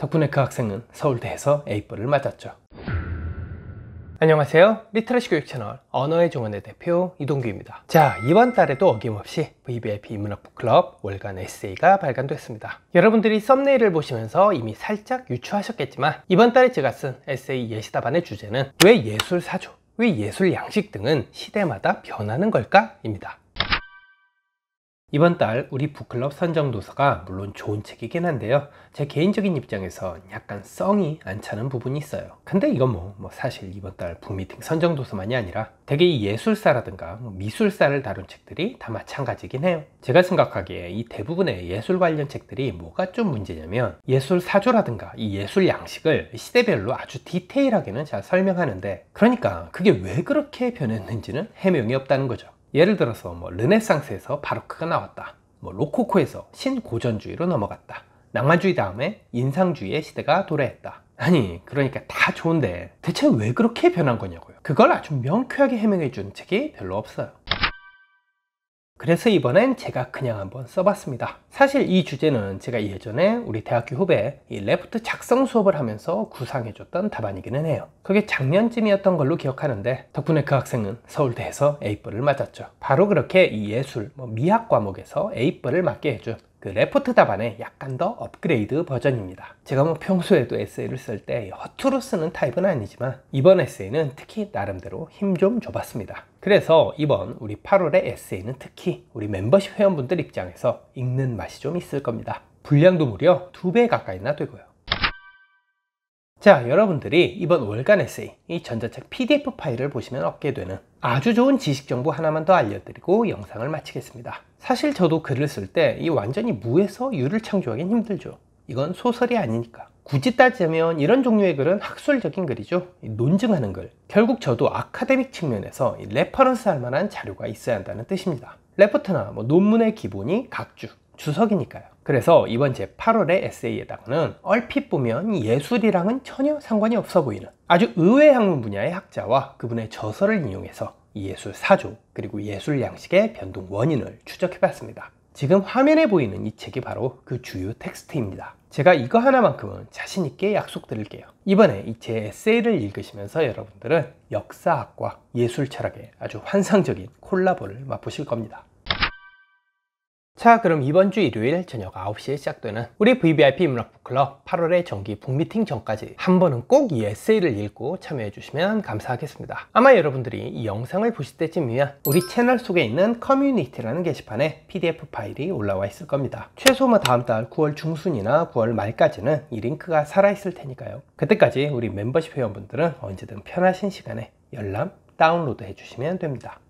덕분에 그 학생은 서울대에서 A뿔을 맞았죠. 안녕하세요. 리트러시 교육 채널 언어의 종원의 대표 이동규입니다. 자, 이번 달에도 어김없이 VBIP 문학 북클럽 월간 에세이가 발간됐습니다. 여러분들이 썸네일을 보시면서 이미 살짝 유추하셨겠지만 이번 달에 제가 쓴 에세이 예시답안의 주제는 왜 예술 사조, 왜 예술 양식 등은 시대마다 변하는 걸까? 입니다. 이번 달 우리 북클럽 선정도서가 물론 좋은 책이긴 한데요 제 개인적인 입장에서 약간 썽이 안 차는 부분이 있어요 근데 이건 뭐, 뭐 사실 이번 달 북미팅 선정도서만이 아니라 대개 이 예술사라든가 뭐 미술사를 다룬 책들이 다 마찬가지긴 해요 제가 생각하기에 이 대부분의 예술 관련 책들이 뭐가 좀 문제냐면 예술 사조라든가 이 예술 양식을 시대별로 아주 디테일하게는 잘 설명하는데 그러니까 그게 왜 그렇게 변했는지는 해명이 없다는 거죠 예를 들어서 뭐 르네상스에서 바로크가 나왔다. 뭐 로코코에서 신고전주의로 넘어갔다. 낭만주의 다음에 인상주의의 시대가 도래했다. 아니 그러니까 다 좋은데 대체 왜 그렇게 변한 거냐고요. 그걸 아주 명쾌하게 해명해 준 책이 별로 없어요. 그래서 이번엔 제가 그냥 한번 써봤습니다 사실 이 주제는 제가 예전에 우리 대학교 후배 이 레프트 작성 수업을 하면서 구상해줬던 답안이기는 해요 그게 작년쯤이었던 걸로 기억하는데 덕분에 그 학생은 서울대에서 A뿔을 맞았죠 바로 그렇게 이 예술, 뭐 미학 과목에서 A뿔을 맞게 해준 그 레포트 답안의 약간 더 업그레이드 버전입니다. 제가 뭐 평소에도 에세이를 쓸 때 허투루 쓰는 타입은 아니지만 이번 에세이는 특히 나름대로 힘 좀 줘봤습니다. 그래서 이번 우리 8월의 에세이는 특히 우리 멤버십 회원분들 입장에서 읽는 맛이 좀 있을 겁니다. 분량도 무려 두 배 가까이나 되고요. 자 여러분들이 이번 월간 에세이 이 전자책 PDF 파일을 보시면 얻게 되는 아주 좋은 지식 정보 하나만 더 알려드리고 영상을 마치겠습니다 사실 저도 글을 쓸 때 이 완전히 무에서 유를 창조하기 힘들죠 이건 소설이 아니니까 굳이 따지면 이런 종류의 글은 학술적인 글이죠 논증하는 글 결국 저도 아카데믹 측면에서 레퍼런스 할 만한 자료가 있어야 한다는 뜻입니다 레포트나 뭐 논문의 기본이 각주, 주석이니까요 그래서 이번 제 8월의 에세이에다가는 얼핏 보면 예술이랑은 전혀 상관이 없어 보이는 아주 의외 학문 분야의 학자와 그분의 저서를 인용해서 예술 사조 그리고 예술 양식의 변동 원인을 추적해 봤습니다. 지금 화면에 보이는 이 책이 바로 그 주요 텍스트입니다. 제가 이거 하나만큼은 자신있게 약속드릴게요. 이번에 이 제 에세이를 읽으시면서 여러분들은 역사학과 예술 철학의 아주 환상적인 콜라보를 맛보실 겁니다. 자 그럼 이번 주 일요일 저녁 9시에 시작되는 우리 VVIP 문학 북클럽 8월의 정기 북미팅 전까지 한 번은 꼭 이 에세이를 읽고 참여해 주시면 감사하겠습니다. 아마 여러분들이 이 영상을 보실 때쯤이면 우리 채널 속에 있는 커뮤니티라는 게시판에 PDF 파일이 올라와 있을 겁니다. 최소 뭐 다음 달 9월 중순이나 9월 말까지는 이 링크가 살아있을 테니까요. 그때까지 우리 멤버십 회원분들은 언제든 편하신 시간에 열람 다운로드 해주시면 됩니다.